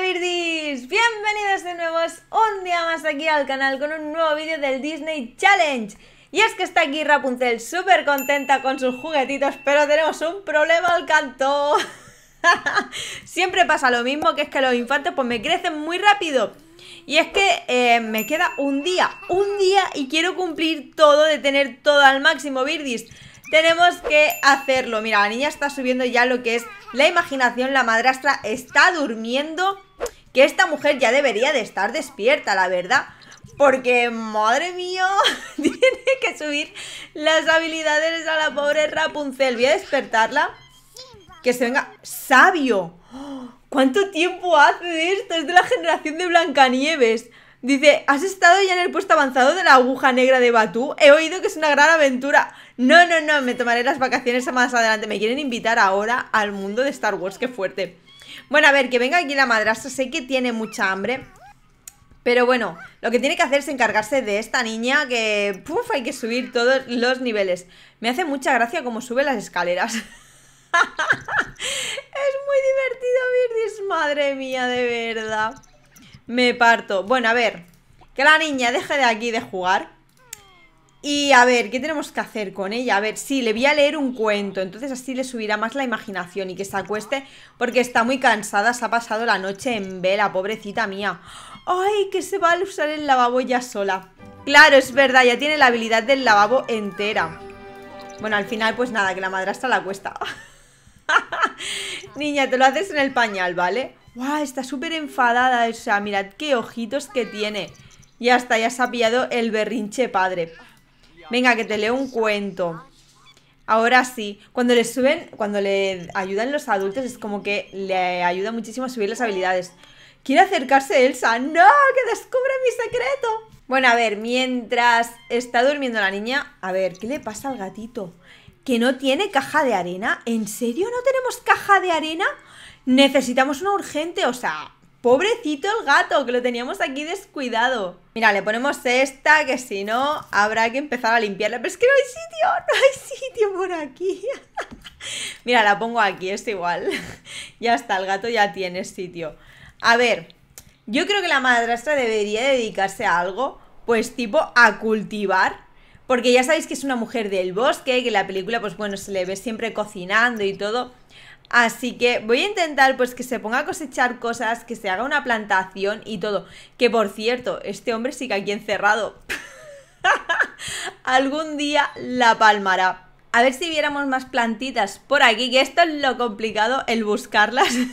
Birdis! Bienvenidos de nuevo un día más aquí al canal con un nuevo vídeo del Disney Challenge. Y es que está aquí Rapunzel súper contenta con sus juguetitos, pero tenemos un problema al canto. Siempre pasa lo mismo, que es que los infantes pues me crecen muy rápido. Y es que eh, me queda un día, un día y quiero cumplir todo de tener todo al máximo, Birdis tenemos que hacerlo. Mira, la niña está subiendo ya lo que es la imaginación, la madrastra está durmiendo, que esta mujer ya debería de estar despierta, la verdad. Porque, madre mía, tiene que subir las habilidades a la pobre Rapunzel. Voy a despertarla. Que se venga... ¡Sabio! ¡Oh! ¿Cuánto tiempo hace esto? Es de la generación de Blancanieves. Dice, ¿has estado ya en el puesto avanzado de la aguja negra de Batú? He oído que es una gran aventura. No, no, no, me tomaré las vacaciones más adelante. Me quieren invitar ahora al mundo de Star Wars, qué fuerte. Bueno, a ver, que venga aquí la madrastra. Sé que tiene mucha hambre. Pero bueno, lo que tiene que hacer es encargarse de esta niña que... Puf, hay que subir todos los niveles. Me hace mucha gracia cómo sube las escaleras. es muy divertido, Virdis, madre mía, de verdad. Me parto. Bueno, a ver. Que la niña deje de aquí de jugar. Y a ver, ¿qué tenemos que hacer con ella? A ver, sí, le voy a leer un cuento, entonces así le subirá más la imaginación y que se acueste porque está muy cansada, se ha pasado la noche en vela, pobrecita mía. ¡Ay, que se va a usar el lavabo ya sola! Claro, es verdad, ya tiene la habilidad del lavabo entera. Bueno, al final pues nada, que la madrastra la cuesta. Niña, te lo haces en el pañal, ¿vale? Wow, está súper enfadada. O sea, mirad qué ojitos que tiene. Ya está, ya se ha pillado el berrinche padre. Venga, que te leo un cuento. Ahora sí, cuando le suben, cuando le ayudan los adultos es como que le ayuda muchísimo a subir las habilidades. Quiere acercarse Elsa. ¡No! ¡Que descubra mi secreto! Bueno, a ver, mientras está durmiendo la niña, a ver, ¿qué le pasa al gatito? ¿Que no tiene caja de arena? ¿En serio no tenemos caja de arena? Necesitamos una urgente, o sea, pobrecito el gato, que lo teníamos aquí descuidado. Mira, le ponemos esta, que si no, habrá que empezar a limpiarla. Pero es que no hay sitio, no hay sitio por aquí. Mira, la pongo aquí, es igual. ya está, el gato ya tiene sitio. A ver, yo creo que la madrastra debería dedicarse a algo, pues tipo a cultivar porque ya sabéis que es una mujer del bosque, que en la película, pues bueno, se le ve siempre cocinando y todo. Así que voy a intentar pues que se ponga a cosechar cosas, que se haga una plantación y todo. Que por cierto, este hombre sigue aquí encerrado. Algún día la palmará. A ver si viéramos más plantitas por aquí, que esto es lo complicado, el buscarlas.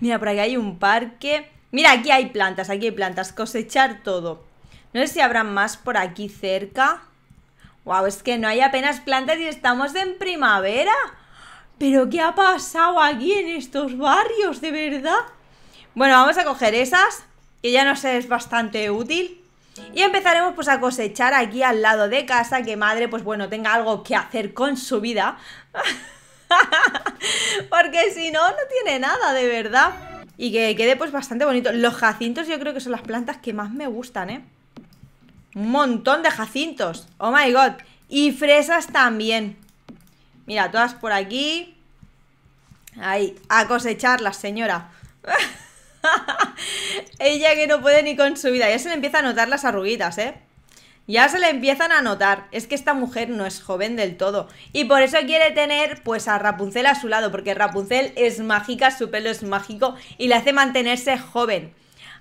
Mira, por aquí hay un parque. Mira, aquí hay plantas, aquí hay plantas. Cosechar todo. No sé si habrá más por aquí cerca. Wow, es que no hay apenas plantas y estamos en primavera. ¿Pero qué ha pasado aquí en estos barrios, de verdad? Bueno, vamos a coger esas, que ya nos es bastante útil. Y empezaremos pues a cosechar aquí al lado de casa, que madre pues bueno tenga algo que hacer con su vida. Porque si no, no tiene nada de verdad. Y que quede pues bastante bonito. Los jacintos yo creo que son las plantas que más me gustan, ¿eh? Un montón de jacintos. Oh my god. Y fresas también. Mira, todas por aquí. Ahí, a la señora. Ella que no puede ni con su vida. Ya se le empiezan a notar las arruguitas, ¿eh? Ya se le empiezan a notar. Es que esta mujer no es joven del todo. Y por eso quiere tener, pues, a Rapunzel a su lado. Porque Rapunzel es mágica, su pelo es mágico y le hace mantenerse joven.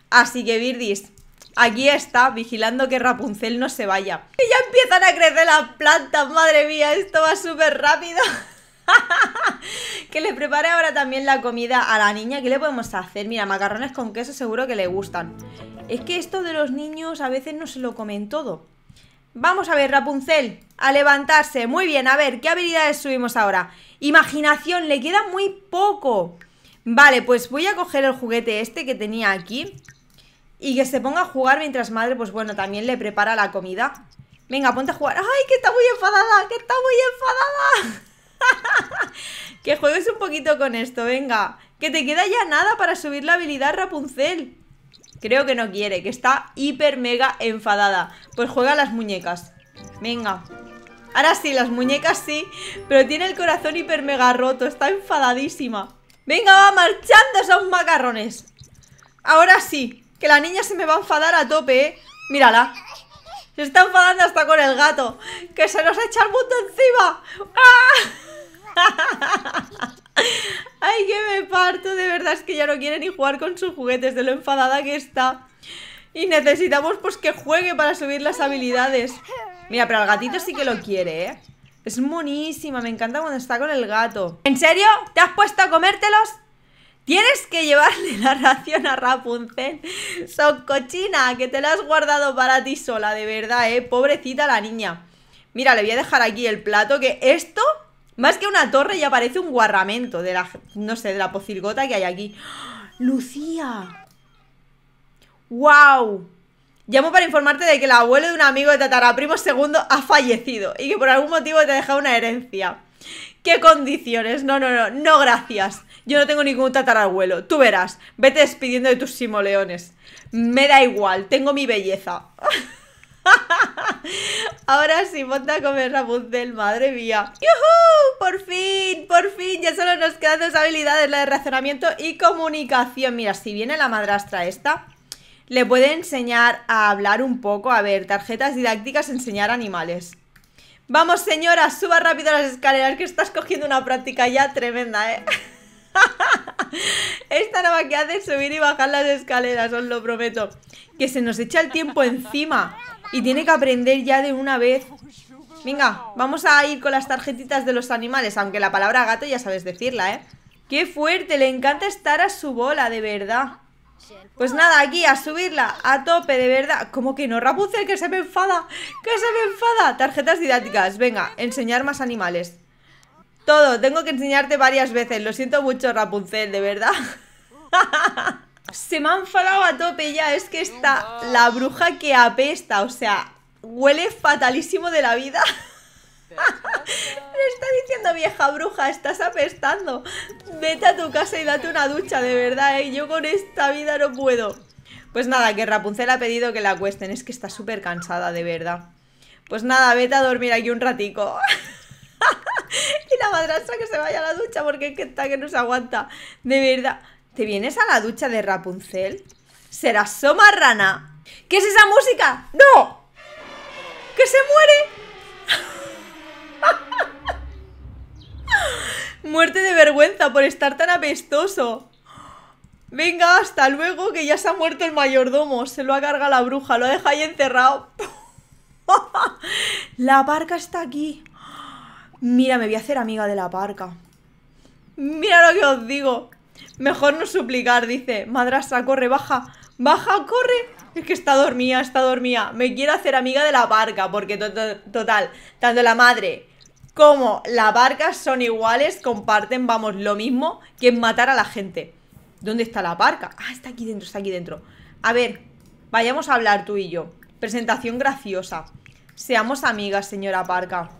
Así que, Virdis, Aquí está, vigilando que Rapunzel no se vaya. Y ya empiezan a crecer las plantas, madre mía, esto va súper rápido. que le prepare ahora también la comida a la niña. ¿Qué le podemos hacer? Mira, macarrones con queso seguro que le gustan. Es que esto de los niños a veces no se lo comen todo. Vamos a ver, Rapunzel, a levantarse. Muy bien, a ver, ¿qué habilidades subimos ahora? Imaginación, le queda muy poco. Vale, pues voy a coger el juguete este que tenía aquí y que se ponga a jugar mientras madre, pues bueno, también le prepara la comida. Venga, ponte a jugar. ¡Ay, que está muy enfadada! ¡Que está muy enfadada! que juegues un poquito con esto, venga. Que te queda ya nada para subir la habilidad Rapunzel. Creo que no quiere, que está hiper mega enfadada. Pues juega las muñecas. Venga. Ahora sí, las muñecas sí, pero tiene el corazón hiper mega roto, está enfadadísima. Venga, va marchando esos macarrones. Ahora sí, que la niña se me va a enfadar a tope, ¿eh? Mírala. Se está enfadando hasta con el gato. Que se nos echa el mundo encima. ¡Ah! Ay, que me parto. De verdad es que ya no quiere ni jugar con sus juguetes de lo enfadada que está. Y necesitamos pues que juegue para subir las habilidades. Mira, pero al gatito sí que lo quiere, ¿eh? Es monísima, me encanta cuando está con el gato. ¿En serio? ¿Te has puesto a comértelos? Tienes que llevarle la ración a Rapunzel. Son cochina, que te la has guardado para ti sola, de verdad, eh. Pobrecita la niña. Mira, le voy a dejar aquí el plato, que esto, más que una torre, ya parece un guarramento de la, no sé, de la pocilgota que hay aquí. ¡Ah! ¡Lucía! ¡Wow! Llamo para informarte de que el abuelo de un amigo de primo segundo ha fallecido y que por algún motivo te ha dejado una herencia. ¿Qué condiciones? No, no, no, no, gracias. Yo no tengo ningún tatarabuelo. Tú verás. Vete despidiendo de tus simoleones. Me da igual, tengo mi belleza. Ahora sí, monta a comer del madre mía. ¡Por fin! ¡Por fin! Ya solo nos quedan dos habilidades, la de razonamiento y comunicación. Mira, si viene la madrastra esta, le puede enseñar a hablar un poco. A ver, tarjetas didácticas, enseñar animales. Vamos, señora, suba rápido las escaleras, que estás cogiendo una práctica ya tremenda, ¿eh? Esta nueva que hace es subir y bajar las escaleras, os lo prometo. Que se nos echa el tiempo encima y tiene que aprender ya de una vez. Venga, vamos a ir con las tarjetitas de los animales, aunque la palabra gato ya sabes decirla, ¿eh? ¡Qué fuerte! Le encanta estar a su bola, de verdad. Pues nada, aquí a subirla a tope, de verdad. ¿Cómo que no? Rapunzel, que se me enfada. Que se me enfada. Tarjetas didácticas. Venga, enseñar más animales. Todo, tengo que enseñarte varias veces. Lo siento mucho, Rapunzel, de verdad. se me han enfadado a tope ya. Es que está la bruja que apesta. O sea, huele fatalísimo de la vida. Le está diciendo vieja bruja, estás apestando. Vete a tu casa y date una ducha, de verdad, ¿eh? Yo con esta vida no puedo. Pues nada, que Rapunzel ha pedido que la acuesten. Es que está súper cansada, de verdad. Pues nada, vete a dormir aquí un ratico. y la madrastra que se vaya a la ducha porque es que está que no se aguanta. De verdad. ¿Te vienes a la ducha de Rapunzel? ¿Será rana? ¿Qué es esa música? ¡No! ¡Que se muere! Muerte de vergüenza por estar tan apestoso. Venga, hasta luego, que ya se ha muerto el mayordomo. Se lo ha cargado la bruja, lo deja ahí encerrado. la parca está aquí. Mira, me voy a hacer amiga de la parca. Mira lo que os digo. Mejor no suplicar, dice. Madrastra, corre, baja. Baja, corre. Es que está dormida, está dormida. Me quiero hacer amiga de la parca, porque total, tanto la madre como la barcas son iguales, comparten, vamos, lo mismo que matar a la gente. ¿Dónde está la barca? Ah, está aquí dentro, está aquí dentro. A ver, vayamos a hablar tú y yo. Presentación graciosa. Seamos amigas, señora barca.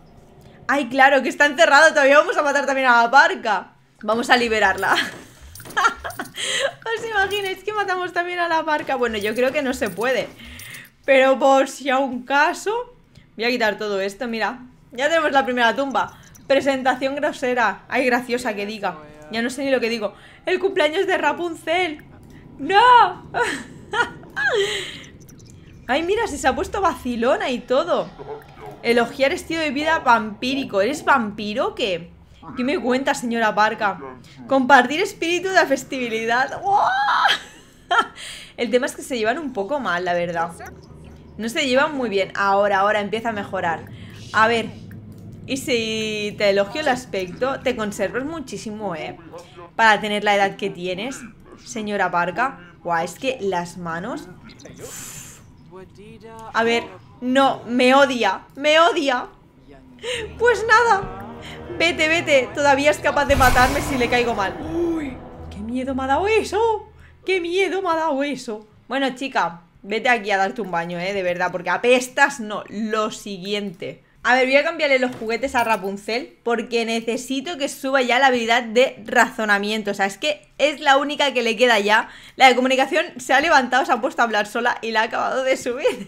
Ay, claro, que está encerrada. todavía vamos a matar también a la barca. Vamos a liberarla. ¿Os imagináis que matamos también a la barca? Bueno, yo creo que no se puede. Pero por si a un caso... Voy a quitar todo esto, mira. Ya tenemos la primera tumba. Presentación grosera. Ay, graciosa que diga. Ya no sé ni lo que digo. El cumpleaños de Rapunzel. ¡No! Ay, mira, si se ha puesto vacilona y todo. Elogiar estilo de vida vampírico. ¿Eres vampiro qué? ¿Qué me cuenta, señora Barca? Compartir espíritu de festividad. El tema es que se llevan un poco mal, la verdad. No se llevan muy bien. Ahora, ahora empieza a mejorar. A ver, y si te elogio el aspecto, te conservas muchísimo, ¿eh? Para tener la edad que tienes, señora Barca. Guau, es que las manos... A ver, no, me odia, me odia. Pues nada, vete, vete. Todavía es capaz de matarme si le caigo mal. Uy, qué miedo me ha dado eso. Qué miedo me ha dado eso. Bueno, chica, vete aquí a darte un baño, ¿eh? De verdad, porque apestas no. Lo siguiente. A ver, voy a cambiarle los juguetes a Rapunzel porque necesito que suba ya la habilidad de razonamiento. O sea, es que es la única que le queda ya. La de comunicación se ha levantado, se ha puesto a hablar sola y la ha acabado de subir.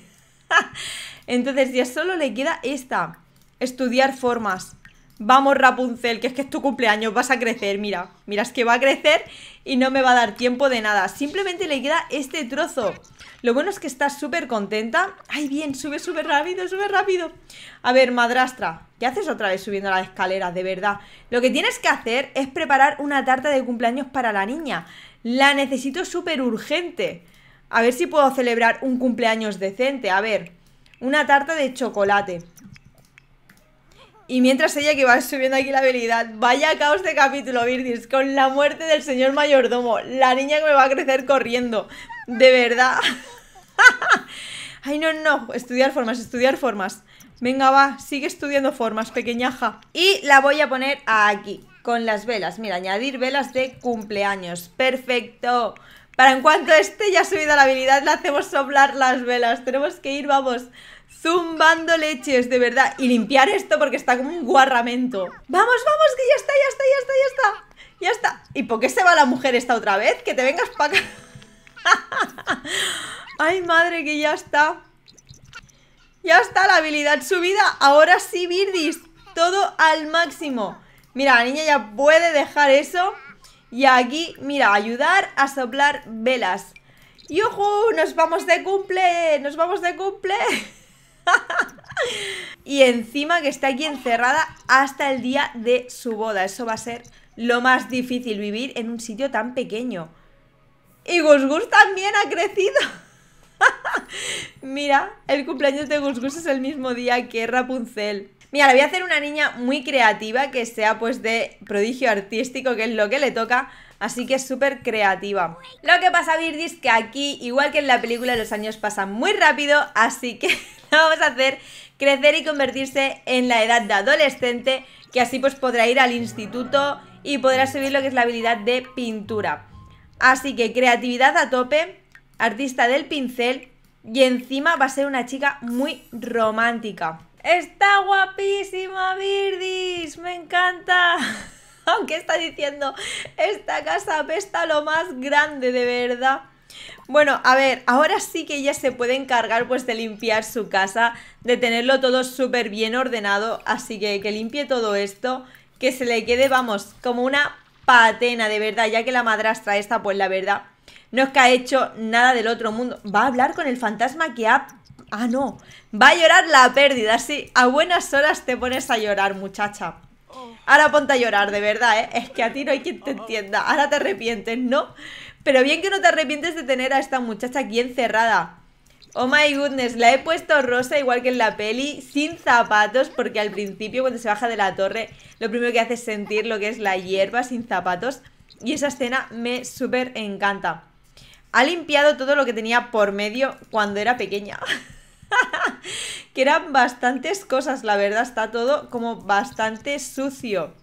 Entonces ya solo le queda esta. Estudiar formas. Vamos Rapunzel, que es que es tu cumpleaños, vas a crecer, mira, mira, es que va a crecer y no me va a dar tiempo de nada, simplemente le queda este trozo. Lo bueno es que estás súper contenta. ¡Ay, bien! Sube, súper rápido, sube rápido. A ver, madrastra, ¿qué haces otra vez subiendo las escaleras, de verdad? Lo que tienes que hacer es preparar una tarta de cumpleaños para la niña. La necesito súper urgente. A ver si puedo celebrar un cumpleaños decente. A ver, una tarta de chocolate. Y mientras ella que va subiendo aquí la habilidad, vaya caos de capítulo, Virgis, con la muerte del señor mayordomo, la niña que me va a crecer corriendo, de verdad. Ay, no, no, estudiar formas, estudiar formas. Venga, va, sigue estudiando formas, pequeñaja. Y la voy a poner aquí, con las velas. Mira, añadir velas de cumpleaños. Perfecto. Para en cuanto este ya ha subido la habilidad, Le hacemos soplar las velas. Tenemos que ir, vamos zumbando leches, de verdad. Y limpiar esto porque está como un guarramento. Vamos, vamos, que ya está, ya está, ya está, ya está. Ya está. ¿Y por qué se va la mujer esta otra vez? Que te vengas para acá. Ay, madre, que ya está. Ya está la habilidad subida. Ahora sí, Birdis. Todo al máximo. Mira, la niña ya puede dejar eso. Y aquí, mira, ayudar a soplar velas. ojo ¡Nos vamos de cumple! ¡Nos vamos de cumple! y encima que está aquí encerrada hasta el día de su boda. Eso va a ser lo más difícil, vivir en un sitio tan pequeño. Y Gus Gus también ha crecido. Mira, el cumpleaños de Gus Gus es el mismo día que Rapunzel. Mira, le voy a hacer una niña muy creativa que sea pues de prodigio artístico, que es lo que le toca. Así que es súper creativa. Lo que pasa, Birdie, es que aquí, igual que en la película, los años pasan muy rápido, así que... vamos a hacer crecer y convertirse en la edad de adolescente, que así pues podrá ir al instituto y podrá subir lo que es la habilidad de pintura. Así que creatividad a tope, artista del pincel y encima va a ser una chica muy romántica. Está guapísima Virdis, me encanta. Aunque está diciendo, esta casa apesta lo más grande de verdad. Bueno, a ver, ahora sí que ella se puede encargar pues de limpiar su casa, de tenerlo todo súper bien ordenado, así que que limpie todo esto, que se le quede, vamos, como una patena de verdad, ya que la madrastra esta, pues la verdad, no es que ha hecho nada del otro mundo. Va a hablar con el fantasma que ha... Ah, no, va a llorar la pérdida, sí, a buenas horas te pones a llorar, muchacha. Oh. Ahora ponte a llorar, de verdad, ¿eh? Es que a ti no hay quien te entienda. Ahora te arrepientes, ¿no? Pero bien que no te arrepientes de tener a esta muchacha aquí encerrada. Oh my goodness, la he puesto rosa igual que en la peli, sin zapatos, porque al principio cuando se baja de la torre, lo primero que hace es sentir lo que es la hierba sin zapatos. Y esa escena me súper encanta. Ha limpiado todo lo que tenía por medio cuando era pequeña. que eran bastantes cosas, la verdad, está todo como bastante sucio.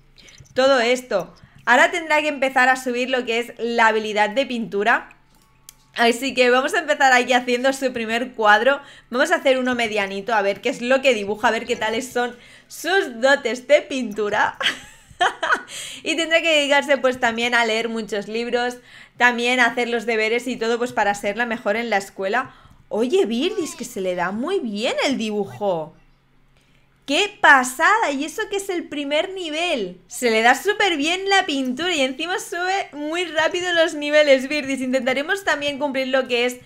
Todo esto. Ahora tendrá que empezar a subir lo que es la habilidad de pintura. Así que vamos a empezar allí haciendo su primer cuadro. Vamos a hacer uno medianito, a ver qué es lo que dibuja, a ver qué tales son sus dotes de pintura. y tendrá que dedicarse pues también a leer muchos libros, también a hacer los deberes y todo pues para ser la mejor en la escuela. Oye, Virdis, que se le da muy bien el dibujo. ¡Qué pasada! Y eso que es el primer nivel. Se le da súper bien la pintura y encima sube muy rápido los niveles, virtis. Intentaremos también cumplir lo que es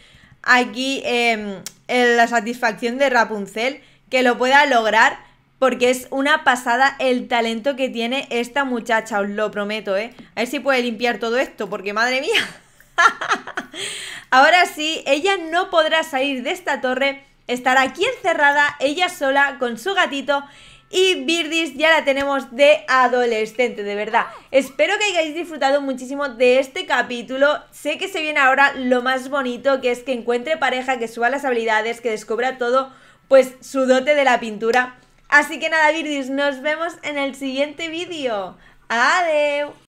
aquí em, la satisfacción de Rapunzel, que lo pueda lograr porque es una pasada el talento que tiene esta muchacha, os lo prometo, ¿eh? A ver si puede limpiar todo esto, porque madre mía. Ahora sí, ella no podrá salir de esta torre Estará aquí encerrada, ella sola, con su gatito. Y Birdis ya la tenemos de adolescente, de verdad. Espero que hayáis disfrutado muchísimo de este capítulo. Sé que se viene ahora lo más bonito, que es que encuentre pareja, que suba las habilidades, que descubra todo, pues su dote de la pintura. Así que nada, Birdis, nos vemos en el siguiente vídeo. ¡Adeu!